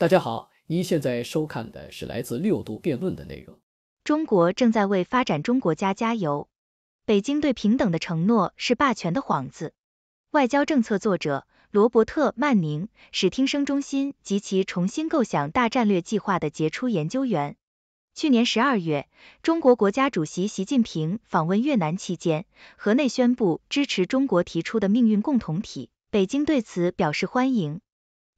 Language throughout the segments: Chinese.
大家好，您现在收看的是来自六度辩论的内容。中国正在为发展中国家加油。北京对平等的承诺是霸权的幌子。外交政策作者罗伯特·曼宁，史听声中心及其重新构想大战略计划的杰出研究员。去年十二月，中国国家主席习近平访问越南期间，河内宣布支持中国提出的命运共同体，北京对此表示欢迎。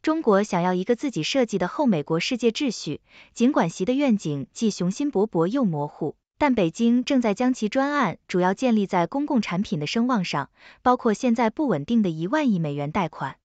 中国想要一个自己设计的后美国世界秩序，尽管习的愿景既雄心勃勃又模糊，但北京正在将其专案主要建立在公共产品的声望上，包括现在不稳定的一万亿美元贷款。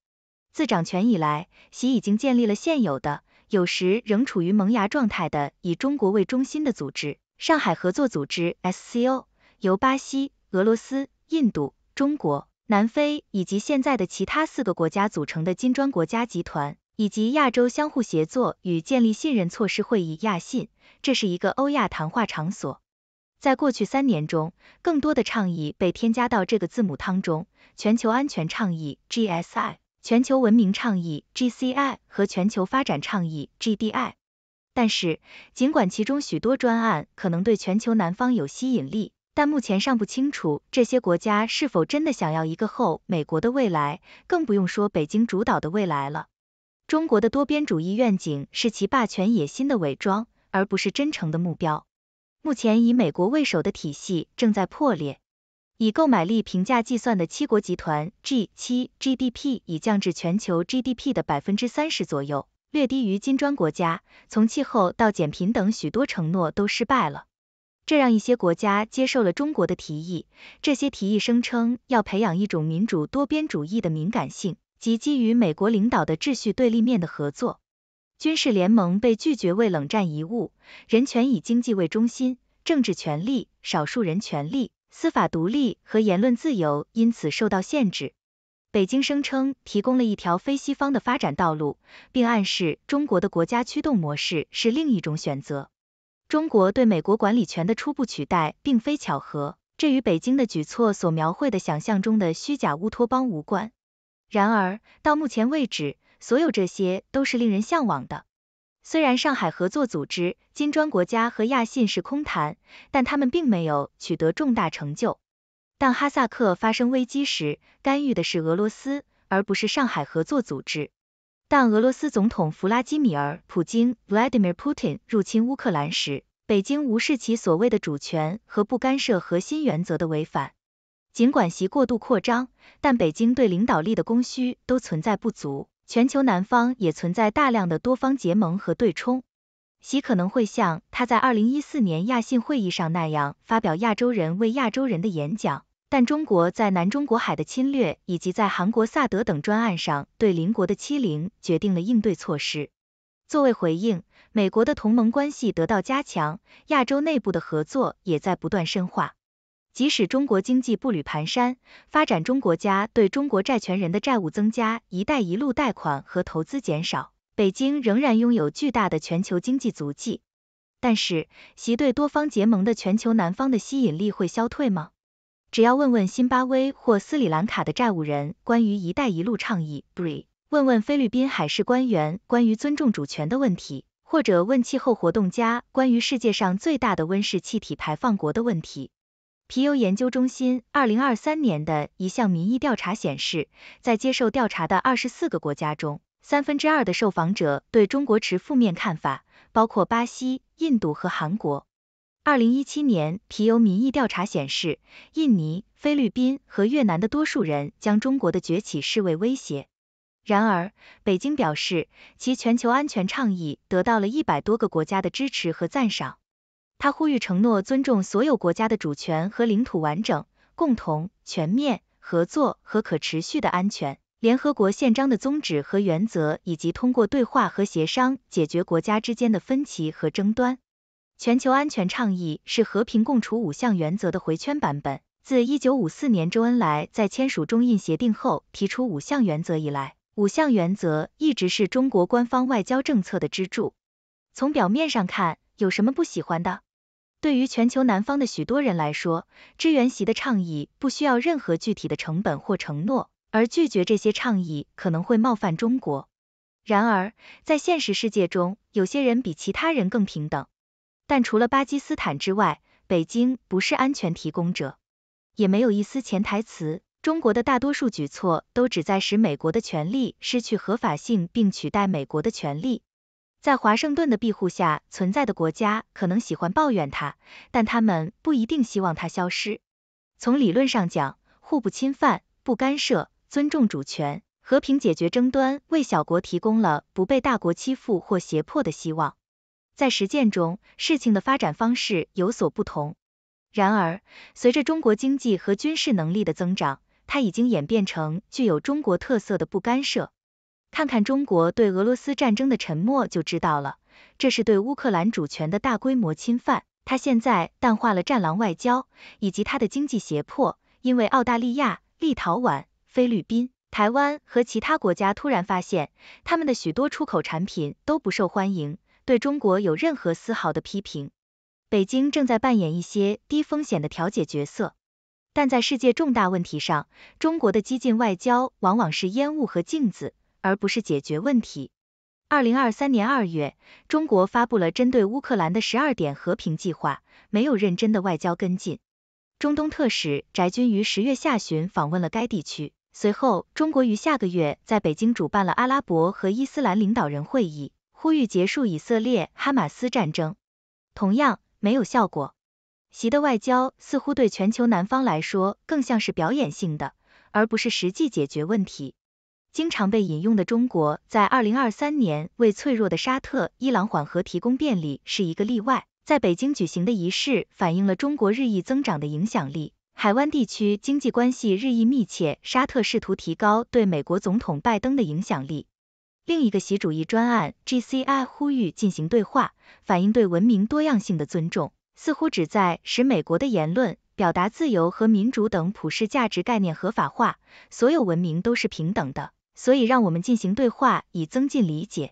自掌权以来，习已经建立了现有的，有时仍处于萌芽状态的以中国为中心的组织——上海合作组织 （SCO），由巴西、俄罗斯、印度、中国。南非以及现在的其他四个国家组成的金砖国家集团，以及亚洲相互协作与建立信任措施会议亚信，这是一个欧亚谈话场所。在过去三年中，更多的倡议被添加到这个字母汤中：全球安全倡议 GSI、全球文明倡议 GCI 和全球发展倡议 GDI。但是，尽管其中许多专案可能对全球南方有吸引力。但目前尚不清楚这些国家是否真的想要一个后美国的未来，更不用说北京主导的未来了。中国的多边主义愿景是其霸权野心的伪装，而不是真诚的目标。目前以美国为首的体系正在破裂。以购买力平价计算的七国集团 （G7）GDP 已降至全球 GDP 的百分之三十左右，略低于金砖国家。从气候到减贫等许多承诺都失败了。这让一些国家接受了中国的提议，这些提议声称要培养一种民主多边主义的敏感性，及基于美国领导的秩序对立面的合作。军事联盟被拒绝为冷战遗物，人权以经济为中心，政治权利、少数人权利、司法独立和言论自由因此受到限制。北京声称提供了一条非西方的发展道路，并暗示中国的国家驱动模式是另一种选择。中国对美国管理权的初步取代并非巧合，这与北京的举措所描绘的想象中的虚假乌托邦无关。然而，到目前为止，所有这些都是令人向往的。虽然上海合作组织、金砖国家和亚信是空谈，但他们并没有取得重大成就。当哈萨克发生危机时，干预的是俄罗斯，而不是上海合作组织。但俄罗斯总统弗拉基米尔·普京 （Vladimir Putin） 入侵乌克兰时，北京无视其所谓的主权和不干涉核心原则的违反。尽管其过度扩张，但北京对领导力的供需都存在不足。全球南方也存在大量的多方结盟和对冲。习可能会像他在2014年亚信会议上那样发表亚洲人为亚洲人的演讲。但中国在南中国海的侵略，以及在韩国萨德等专案上对邻国的欺凌，决定了应对措施。作为回应，美国的同盟关系得到加强，亚洲内部的合作也在不断深化。即使中国经济步履蹒跚，发展中国家对中国债权人的债务增加，“一带一路”贷款和投资减少，北京仍然拥有巨大的全球经济足迹。但是，习对多方结盟的全球南方的吸引力会消退吗？只要问问辛巴威或斯里兰卡的债务人关于“一带一路”倡议，问问菲律宾海事官员关于尊重主权的问题，或者问气候活动家关于世界上最大的温室气体排放国的问题。皮尤研究中心二零二三年的一项民意调查显示，在接受调查的二十四个国家中，三分之二的受访者对中国持负面看法，包括巴西、印度和韩国。二零一七年皮尤民意调查显示，印尼、菲律宾和越南的多数人将中国的崛起视为威胁。然而，北京表示，其全球安全倡议得到了一百多个国家的支持和赞赏。他呼吁承诺尊重所有国家的主权和领土完整，共同、全面、合作和可持续的安全，联合国宪章的宗旨和原则，以及通过对话和协商解决国家之间的分歧和争端。全球安全倡议是和平共处五项原则的回圈版本。自一九五四年周恩来在签署中印协定后提出五项原则以来，五项原则一直是中国官方外交政策的支柱。从表面上看，有什么不喜欢的？对于全球南方的许多人来说，支援席的倡议不需要任何具体的成本或承诺，而拒绝这些倡议可能会冒犯中国。然而，在现实世界中，有些人比其他人更平等。但除了巴基斯坦之外，北京不是安全提供者，也没有一丝潜台词。中国的大多数举措都旨在使美国的权利失去合法性，并取代美国的权利。在华盛顿的庇护下存在的国家可能喜欢抱怨它，但他们不一定希望它消失。从理论上讲，互不侵犯、不干涉、尊重主权、和平解决争端，为小国提供了不被大国欺负或胁迫的希望。在实践中，事情的发展方式有所不同。然而，随着中国经济和军事能力的增长，它已经演变成具有中国特色的不干涉。看看中国对俄罗斯战争的沉默就知道了，这是对乌克兰主权的大规模侵犯。它现在淡化了战狼外交以及它的经济胁迫，因为澳大利亚、立陶宛、菲律宾、台湾和其他国家突然发现，他们的许多出口产品都不受欢迎。对中国有任何丝毫的批评，北京正在扮演一些低风险的调解角色，但在世界重大问题上，中国的激进外交往往是烟雾和镜子，而不是解决问题。二零二三年二月，中国发布了针对乌克兰的十二点和平计划，没有认真的外交跟进。中东特使翟军于十月下旬访问了该地区，随后中国于下个月在北京主办了阿拉伯和伊斯兰领导人会议。呼吁结束以色列哈马斯战争，同样没有效果。习的外交似乎对全球南方来说更像是表演性的，而不是实际解决问题。经常被引用的中国在二零二三年为脆弱的沙特伊朗缓和提供便利是一个例外。在北京举行的仪式反映了中国日益增长的影响力。海湾地区经济关系日益密切，沙特试图提高对美国总统拜登的影响力。另一个习主义专案 GCI 呼吁进行对话，反映对文明多样性的尊重，似乎旨在使美国的言论、表达自由和民主等普世价值概念合法化。所有文明都是平等的，所以让我们进行对话以增进理解。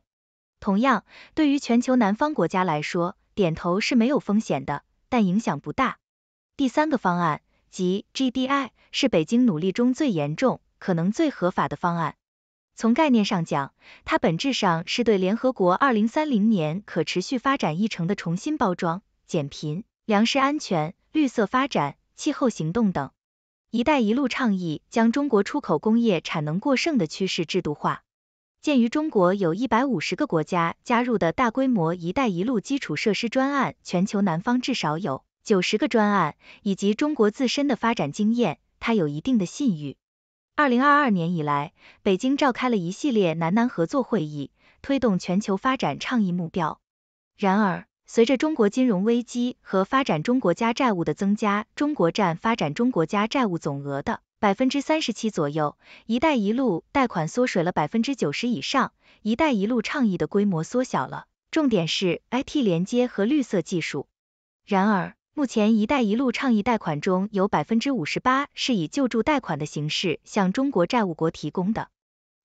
同样，对于全球南方国家来说，点头是没有风险的，但影响不大。第三个方案，即 GDI，是北京努力中最严重、可能最合法的方案。从概念上讲，它本质上是对联合国二零三零年可持续发展议程的重新包装，减贫、粮食安全、绿色发展、气候行动等。“一带一路”倡议将中国出口工业产能过剩的趋势制度化。鉴于中国有一百五十个国家加入的大规模“一带一路”基础设施专案，全球南方至少有九十个专案，以及中国自身的发展经验，它有一定的信誉。二零二二年以来，北京召开了一系列南南合作会议，推动全球发展倡议目标。然而，随着中国金融危机和发展中国家债务的增加，中国占发展中国家债务总额的百分之三十七左右。“一带一路”贷款缩水了百分之九十以上，“一带一路”倡议的规模缩小了。重点是 IT 连接和绿色技术。然而，目前“一带一路”倡议贷款中有百分之五十八是以救助贷款的形式向中国债务国提供的。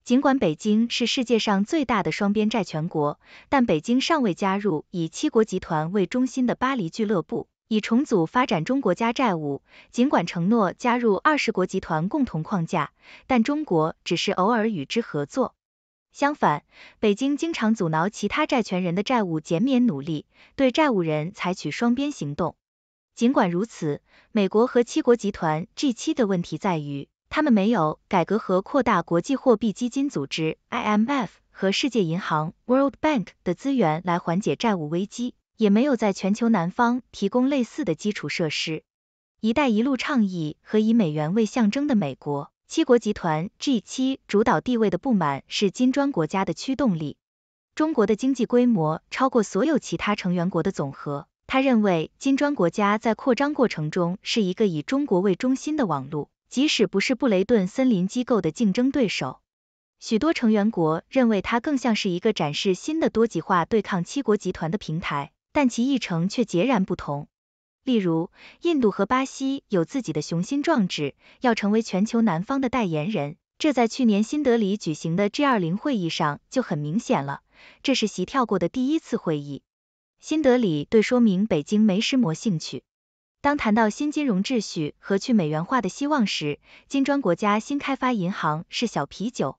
尽管北京是世界上最大的双边债权国，但北京尚未加入以七国集团为中心的巴黎俱乐部，以重组发展中国家债务。尽管承诺加入二十国集团共同框架，但中国只是偶尔与之合作。相反，北京经常阻挠其他债权人的债务减免努力，对债务人采取双边行动。尽管如此，美国和七国集团 （G7） 的问题在于，他们没有改革和扩大国际货币基金组织 （IMF） 和世界银行 （World Bank） 的资源来缓解债务危机，也没有在全球南方提供类似的基础设施。“一带一路”倡议和以美元为象征的美国、七国集团 （G7） 主导地位的不满是金砖国家的驱动力。中国的经济规模超过所有其他成员国的总和。他认为金砖国家在扩张过程中是一个以中国为中心的网络，即使不是布雷顿森林机构的竞争对手，许多成员国认为它更像是一个展示新的多极化对抗七国集团的平台，但其议程却截然不同。例如，印度和巴西有自己的雄心壮志，要成为全球南方的代言人，这在去年新德里举行的 G20 会议上就很明显了。这是席跳过的第一次会议。新德里对说明北京没什么兴趣。当谈到新金融秩序和去美元化的希望时，金砖国家新开发银行是小啤酒。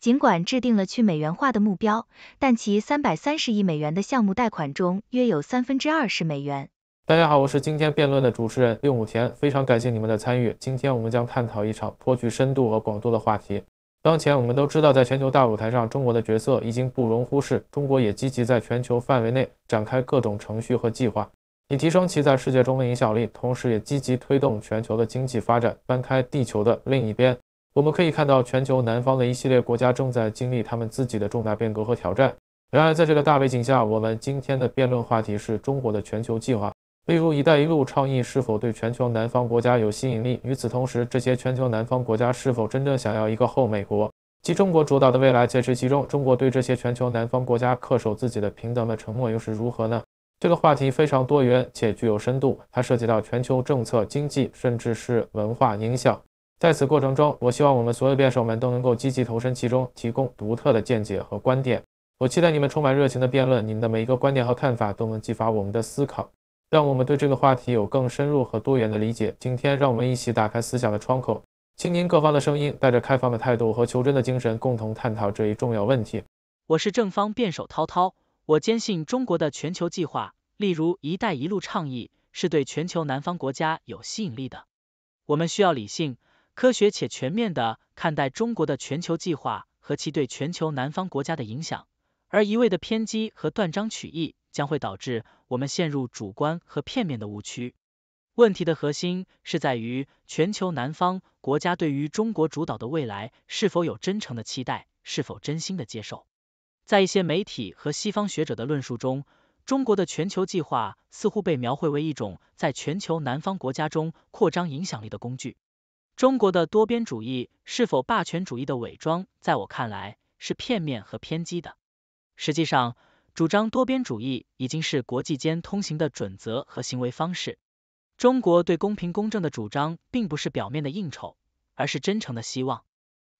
尽管制定了去美元化的目标，但其三百三十亿美元的项目贷款中约有三分之二十美元。大家好，我是今天辩论的主持人令武田，非常感谢你们的参与。今天我们将探讨一场颇具深度和广度的话题。当前，我们都知道，在全球大舞台上，中国的角色已经不容忽视。中国也积极在全球范围内展开各种程序和计划，以提升其在世界中的影响力，同时也积极推动全球的经济发展。翻开地球的另一边，我们可以看到，全球南方的一系列国家正在经历他们自己的重大变革和挑战。然而，在这个大背景下，我们今天的辩论话题是中国的全球计划。例如“一带一路”倡议是否对全球南方国家有吸引力？与此同时，这些全球南方国家是否真正想要一个后美国即中国主导的未来？皆是其中，中国对这些全球南方国家恪守自己的平等的承诺又是如何呢？这个话题非常多元且具有深度，它涉及到全球政策、经济，甚至是文化影响。在此过程中，我希望我们所有辩手们都能够积极投身其中，提供独特的见解和观点。我期待你们充满热情的辩论，你们的每一个观点和看法都能激发我们的思考。让我们对这个话题有更深入和多元的理解。今天，让我们一起打开思想的窗口，倾听各方的声音，带着开放的态度和求真的精神，共同探讨这一重要问题。我是正方辩手涛涛，我坚信中国的全球计划，例如“一带一路”倡议，是对全球南方国家有吸引力的。我们需要理性、科学且全面地看待中国的全球计划和其对全球南方国家的影响，而一味的偏激和断章取义。将会导致我们陷入主观和片面的误区。问题的核心是在于全球南方国家对于中国主导的未来是否有真诚的期待，是否真心的接受。在一些媒体和西方学者的论述中，中国的全球计划似乎被描绘为一种在全球南方国家中扩张影响力的工具。中国的多边主义是否霸权主义的伪装，在我看来是片面和偏激的。实际上，主张多边主义已经是国际间通行的准则和行为方式。中国对公平公正的主张，并不是表面的应酬，而是真诚的希望。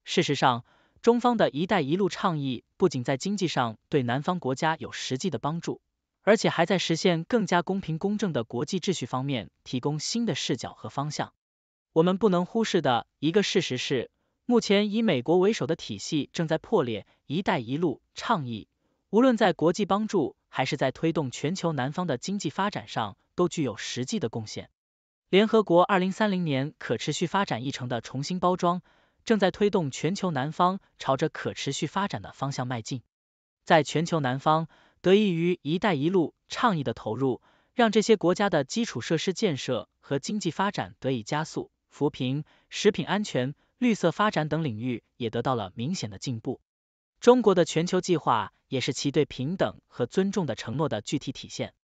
事实上，中方的一带一路倡议不仅在经济上对南方国家有实际的帮助，而且还在实现更加公平公正的国际秩序方面提供新的视角和方向。我们不能忽视的一个事实是，目前以美国为首的体系正在破裂。一带一路倡议。无论在国际帮助，还是在推动全球南方的经济发展上，都具有实际的贡献。联合国二零三零年可持续发展议程的重新包装，正在推动全球南方朝着可持续发展的方向迈进。在全球南方，得益于“一带一路”倡议的投入，让这些国家的基础设施建设和经济发展得以加速，扶贫、食品安全、绿色发展等领域也得到了明显的进步。中国的全球计划。也是其对平等和尊重的承诺的具体体现。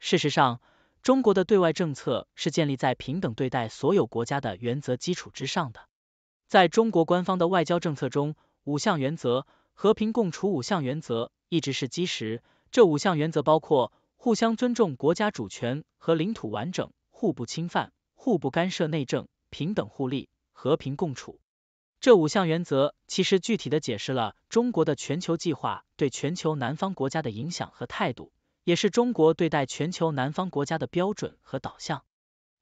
事实上，中国的对外政策是建立在平等对待所有国家的原则基础之上的。在中国官方的外交政策中，五项原则和平共处五项原则一直是基石。这五项原则包括互相尊重国家主权和领土完整、互不侵犯、互不干涉内政、平等互利、和平共处。这五项原则其实具体的解释了中国的全球计划对全球南方国家的影响和态度，也是中国对待全球南方国家的标准和导向。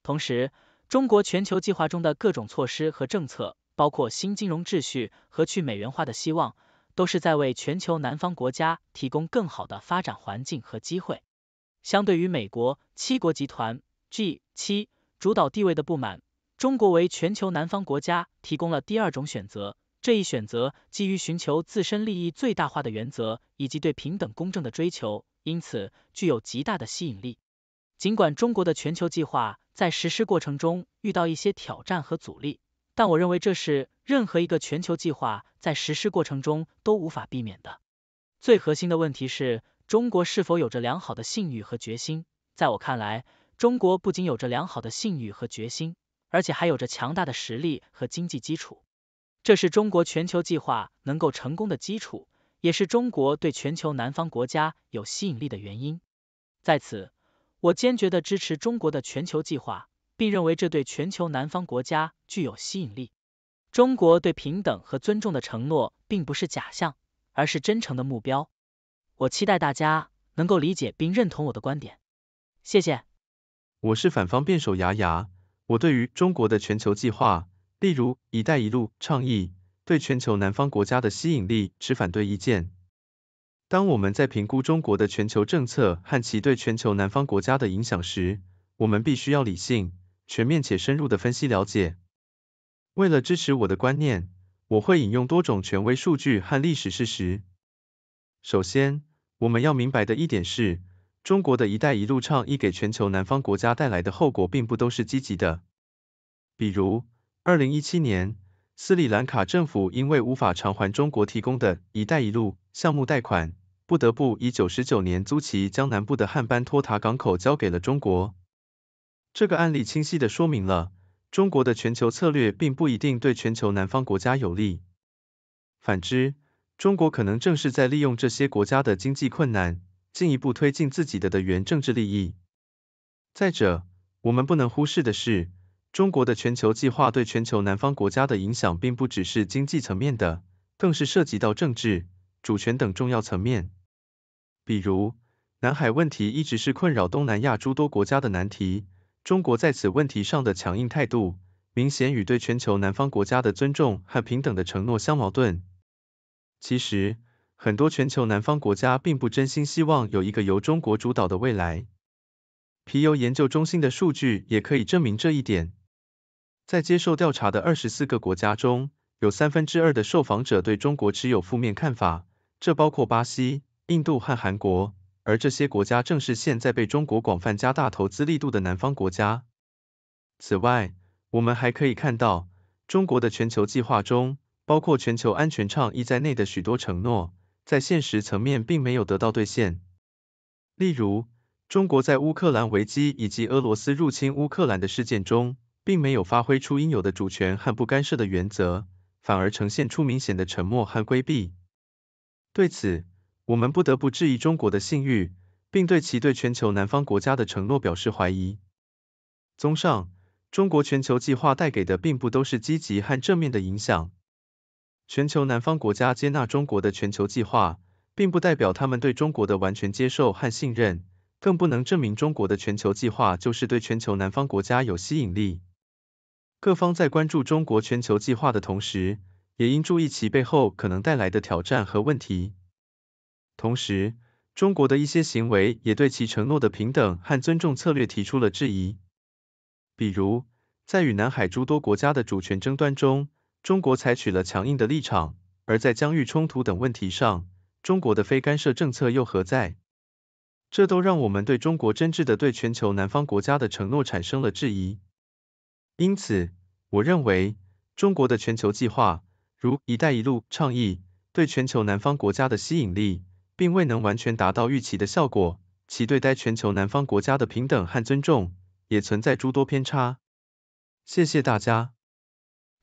同时，中国全球计划中的各种措施和政策，包括新金融秩序和去美元化的希望，都是在为全球南方国家提供更好的发展环境和机会。相对于美国七国集团 （G7） 主导地位的不满。中国为全球南方国家提供了第二种选择，这一选择基于寻求自身利益最大化的原则以及对平等公正的追求，因此具有极大的吸引力。尽管中国的全球计划在实施过程中遇到一些挑战和阻力，但我认为这是任何一个全球计划在实施过程中都无法避免的。最核心的问题是中国是否有着良好的信誉和决心？在我看来，中国不仅有着良好的信誉和决心。而且还有着强大的实力和经济基础，这是中国全球计划能够成功的基础，也是中国对全球南方国家有吸引力的原因。在此，我坚决的支持中国的全球计划，并认为这对全球南方国家具有吸引力。中国对平等和尊重的承诺并不是假象，而是真诚的目标。我期待大家能够理解并认同我的观点。谢谢。我是反方辩手牙牙。我对于中国的全球计划，例如“一带一路”倡议，对全球南方国家的吸引力持反对意见。当我们在评估中国的全球政策和其对全球南方国家的影响时，我们必须要理性、全面且深入的分析了解。为了支持我的观念，我会引用多种权威数据和历史事实。首先，我们要明白的一点是。中国的一带一路倡议给全球南方国家带来的后果，并不都是积极的。比如，二零一七年，斯里兰卡政府因为无法偿还中国提供的“一带一路”项目贷款，不得不以九十九年租期将南部的汉班托塔港口交给了中国。这个案例清晰的说明了，中国的全球策略并不一定对全球南方国家有利。反之，中国可能正是在利用这些国家的经济困难。进一步推进自己的的原政治利益。再者，我们不能忽视的是，中国的全球计划对全球南方国家的影响，并不只是经济层面的，更是涉及到政治、主权等重要层面。比如，南海问题一直是困扰东南亚诸多国家的难题。中国在此问题上的强硬态度，明显与对全球南方国家的尊重和平等的承诺相矛盾。其实，很多全球南方国家并不真心希望有一个由中国主导的未来。皮尤研究中心的数据也可以证明这一点。在接受调查的二十四个国家中，有三分之二的受访者对中国持有负面看法，这包括巴西、印度和韩国，而这些国家正是现在被中国广泛加大投资力度的南方国家。此外，我们还可以看到，中国的全球计划中，包括全球安全倡议在内的许多承诺。在现实层面并没有得到兑现。例如，中国在乌克兰危机以及俄罗斯入侵乌克兰的事件中，并没有发挥出应有的主权和不干涉的原则，反而呈现出明显的沉默和规避。对此，我们不得不质疑中国的信誉，并对其对全球南方国家的承诺表示怀疑。综上，中国全球计划带给的并不都是积极和正面的影响。全球南方国家接纳中国的全球计划，并不代表他们对中国的完全接受和信任，更不能证明中国的全球计划就是对全球南方国家有吸引力。各方在关注中国全球计划的同时，也应注意其背后可能带来的挑战和问题。同时，中国的一些行为也对其承诺的平等和尊重策略提出了质疑，比如在与南海诸多国家的主权争端中。中国采取了强硬的立场，而在疆域冲突等问题上，中国的非干涉政策又何在？这都让我们对中国真挚的对全球南方国家的承诺产生了质疑。因此，我认为中国的全球计划，如“一带一路”倡议，对全球南方国家的吸引力，并未能完全达到预期的效果，其对待全球南方国家的平等和尊重也存在诸多偏差。谢谢大家。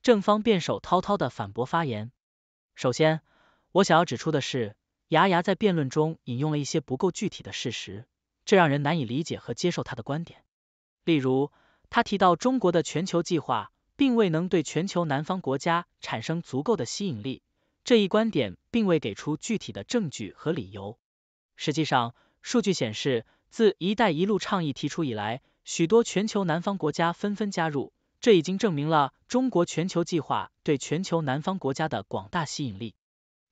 正方辩手滔滔的反驳发言。首先，我想要指出的是，牙牙在辩论中引用了一些不够具体的事实，这让人难以理解和接受他的观点。例如，他提到中国的全球计划并未能对全球南方国家产生足够的吸引力，这一观点并未给出具体的证据和理由。实际上，数据显示，自“一带一路”倡议提出以来，许多全球南方国家纷纷加入。这已经证明了中国全球计划对全球南方国家的广大吸引力。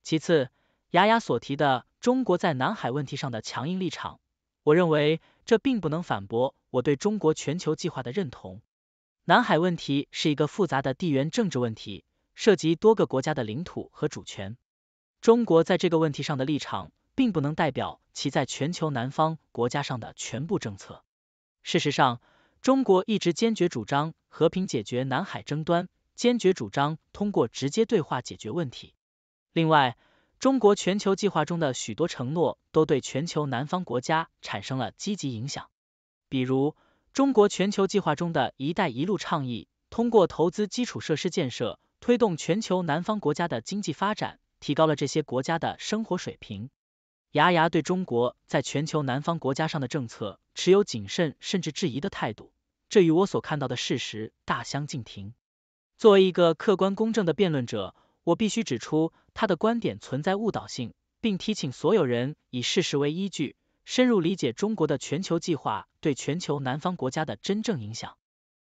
其次，雅雅所提的中国在南海问题上的强硬立场，我认为这并不能反驳我对中国全球计划的认同。南海问题是一个复杂的地缘政治问题，涉及多个国家的领土和主权。中国在这个问题上的立场，并不能代表其在全球南方国家上的全部政策。事实上，中国一直坚决主张和平解决南海争端，坚决主张通过直接对话解决问题。另外，中国全球计划中的许多承诺都对全球南方国家产生了积极影响，比如中国全球计划中的“一带一路”倡议，通过投资基础设施建设，推动全球南方国家的经济发展，提高了这些国家的生活水平。牙牙对中国在全球南方国家上的政策持有谨慎甚至质疑的态度，这与我所看到的事实大相径庭。作为一个客观公正的辩论者，我必须指出他的观点存在误导性，并提醒所有人以事实为依据，深入理解中国的全球计划对全球南方国家的真正影响。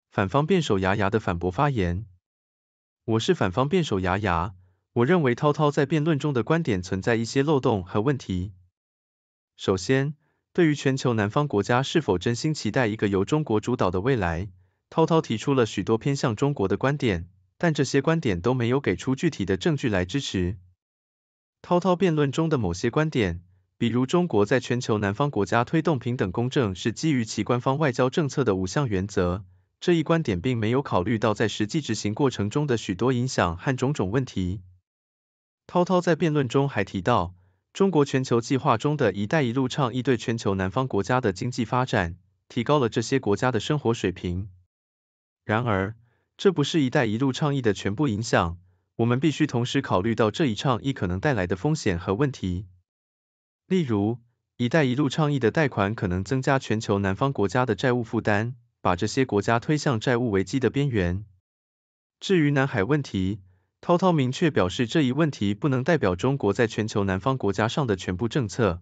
反方辩手牙牙的反驳发言，我是反方辩手牙牙。我认为涛涛在辩论中的观点存在一些漏洞和问题。首先，对于全球南方国家是否真心期待一个由中国主导的未来，涛涛提出了许多偏向中国的观点，但这些观点都没有给出具体的证据来支持。涛涛辩论中的某些观点，比如中国在全球南方国家推动平等公正是基于其官方外交政策的五项原则，这一观点并没有考虑到在实际执行过程中的许多影响和种种问题。涛涛在辩论中还提到，中国全球计划中的一带一路倡议对全球南方国家的经济发展提高了这些国家的生活水平。然而，这不是一带一路倡议的全部影响。我们必须同时考虑到这一倡议可能带来的风险和问题。例如，一带一路倡议的贷款可能增加全球南方国家的债务负担，把这些国家推向债务危机的边缘。至于南海问题，涛涛明确表示，这一问题不能代表中国在全球南方国家上的全部政策。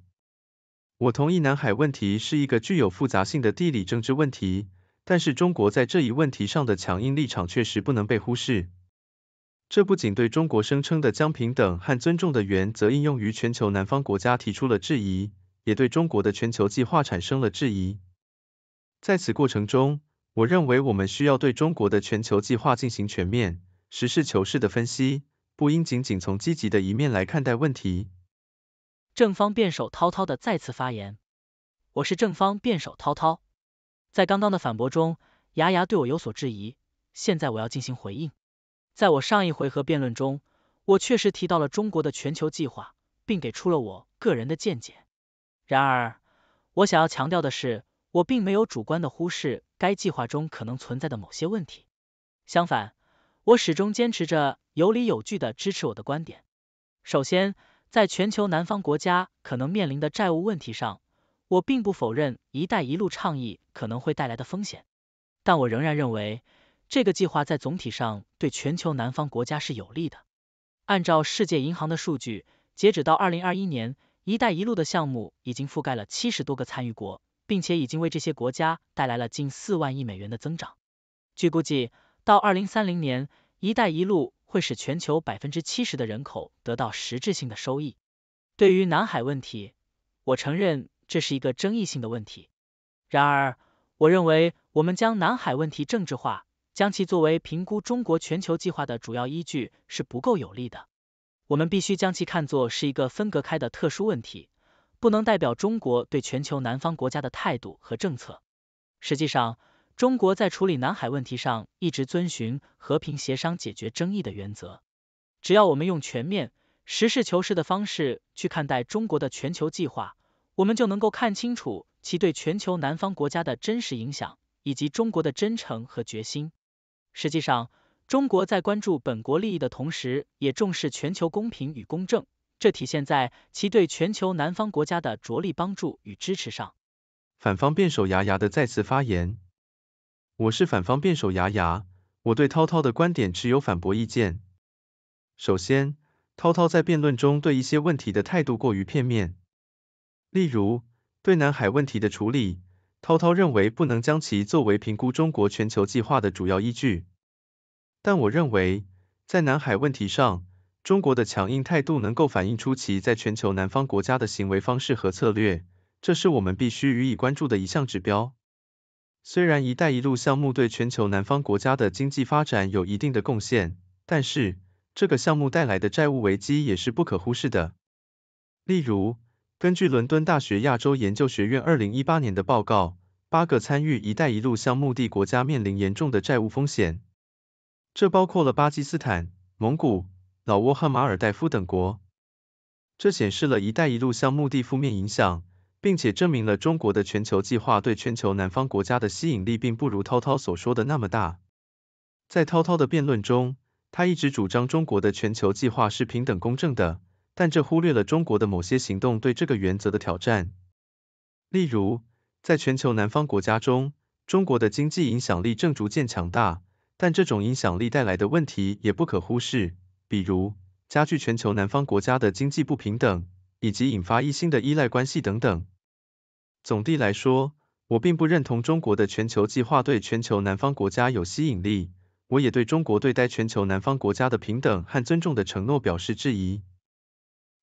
我同意南海问题是一个具有复杂性的地理政治问题，但是中国在这一问题上的强硬立场确实不能被忽视。这不仅对中国声称的将平等和尊重的原则应用于全球南方国家提出了质疑，也对中国的全球计划产生了质疑。在此过程中，我认为我们需要对中国的全球计划进行全面。实事求是的分析，不应仅仅从积极的一面来看待问题。正方辩手涛涛的再次发言。我是正方辩手涛涛，在刚刚的反驳中，牙牙对我有所质疑，现在我要进行回应。在我上一回合辩论中，我确实提到了中国的全球计划，并给出了我个人的见解。然而，我想要强调的是，我并没有主观的忽视该计划中可能存在的某些问题，相反。我始终坚持着有理有据的支持我的观点。首先，在全球南方国家可能面临的债务问题上，我并不否认“一带一路”倡议可能会带来的风险，但我仍然认为这个计划在总体上对全球南方国家是有利的。按照世界银行的数据，截止到二零二一年，“一带一路”的项目已经覆盖了七十多个参与国，并且已经为这些国家带来了近四万亿美元的增长。据估计，到二零三零年，“一带一路”会使全球百分之七十的人口得到实质性的收益。对于南海问题，我承认这是一个争议性的问题。然而，我认为我们将南海问题政治化，将其作为评估中国全球计划的主要依据是不够有力的。我们必须将其看作是一个分隔开的特殊问题，不能代表中国对全球南方国家的态度和政策。实际上，中国在处理南海问题上一直遵循和平协商解决争议的原则。只要我们用全面、实事求是的方式去看待中国的全球计划，我们就能够看清楚其对全球南方国家的真实影响以及中国的真诚和决心。实际上，中国在关注本国利益的同时，也重视全球公平与公正，这体现在其对全球南方国家的着力帮助与支持上。反方辩手牙牙的再次发言。我是反方辩手牙牙，我对涛涛的观点持有反驳意见。首先，涛涛在辩论中对一些问题的态度过于片面，例如对南海问题的处理，涛涛认为不能将其作为评估中国全球计划的主要依据。但我认为，在南海问题上，中国的强硬态度能够反映出其在全球南方国家的行为方式和策略，这是我们必须予以关注的一项指标。虽然“一带一路”项目对全球南方国家的经济发展有一定的贡献，但是这个项目带来的债务危机也是不可忽视的。例如，根据伦敦大学亚洲研究学院2018年的报告，八个参与“一带一路”项目的国家面临严重的债务风险，这包括了巴基斯坦、蒙古、老挝和马尔代夫等国。这显示了“一带一路”项目的负面影响。并且证明了中国的全球计划对全球南方国家的吸引力并不如涛涛所说的那么大。在涛涛的辩论中，他一直主张中国的全球计划是平等公正的，但这忽略了中国的某些行动对这个原则的挑战。例如，在全球南方国家中，中国的经济影响力正逐渐强大，但这种影响力带来的问题也不可忽视，比如加剧全球南方国家的经济不平等，以及引发一新的依赖关系等等。总的来说，我并不认同中国的全球计划对全球南方国家有吸引力。我也对中国对待全球南方国家的平等和尊重的承诺表示质疑。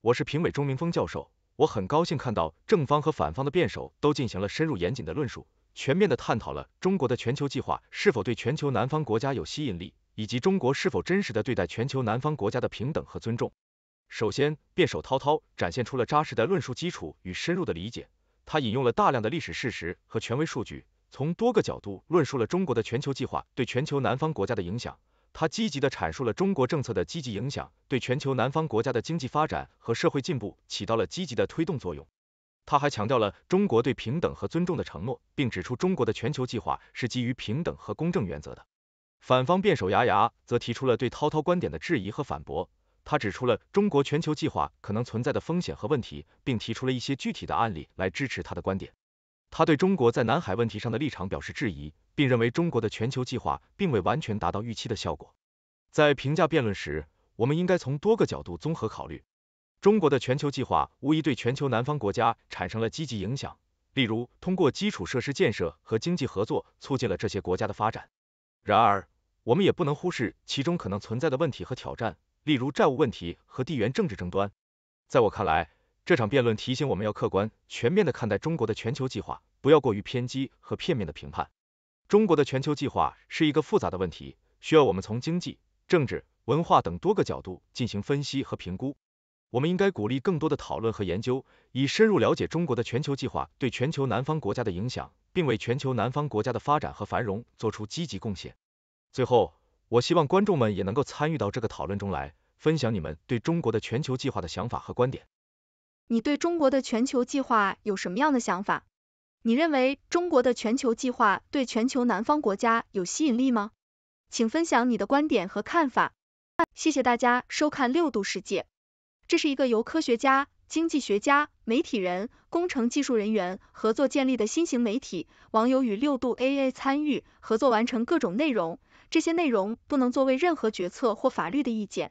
我是评委钟明峰教授，我很高兴看到正方和反方的辩手都进行了深入严谨的论述，全面的探讨了中国的全球计划是否对全球南方国家有吸引力，以及中国是否真实的对待全球南方国家的平等和尊重。首先，辩手涛涛展现出了扎实的论述基础与深入的理解。他引用了大量的历史事实和权威数据，从多个角度论述了中国的全球计划对全球南方国家的影响。他积极地阐述了中国政策的积极影响，对全球南方国家的经济发展和社会进步起到了积极的推动作用。他还强调了中国对平等和尊重的承诺，并指出中国的全球计划是基于平等和公正原则的。反方辩手牙牙则提出了对滔滔观点的质疑和反驳。他指出了中国全球计划可能存在的风险和问题，并提出了一些具体的案例来支持他的观点。他对中国在南海问题上的立场表示质疑，并认为中国的全球计划并未完全达到预期的效果。在评价辩论时，我们应该从多个角度综合考虑。中国的全球计划无疑对全球南方国家产生了积极影响，例如通过基础设施建设和经济合作，促进了这些国家的发展。然而，我们也不能忽视其中可能存在的问题和挑战。例如债务问题和地缘政治争端，在我看来，这场辩论提醒我们要客观、全面地看待中国的全球计划，不要过于偏激和片面的评判。中国的全球计划是一个复杂的问题，需要我们从经济、政治、文化等多个角度进行分析和评估。我们应该鼓励更多的讨论和研究，以深入了解中国的全球计划对全球南方国家的影响，并为全球南方国家的发展和繁荣做出积极贡献。最后，我希望观众们也能够参与到这个讨论中来。分享你们对中国的全球计划的想法和观点。你对中国的全球计划有什么样的想法？你认为中国的全球计划对全球南方国家有吸引力吗？请分享你的观点和看法。谢谢大家收看六度世界。这是一个由科学家、经济学家、媒体人、工程技术人员合作建立的新型媒体，网友与六度 AA 参与合作完成各种内容，这些内容不能作为任何决策或法律的意见。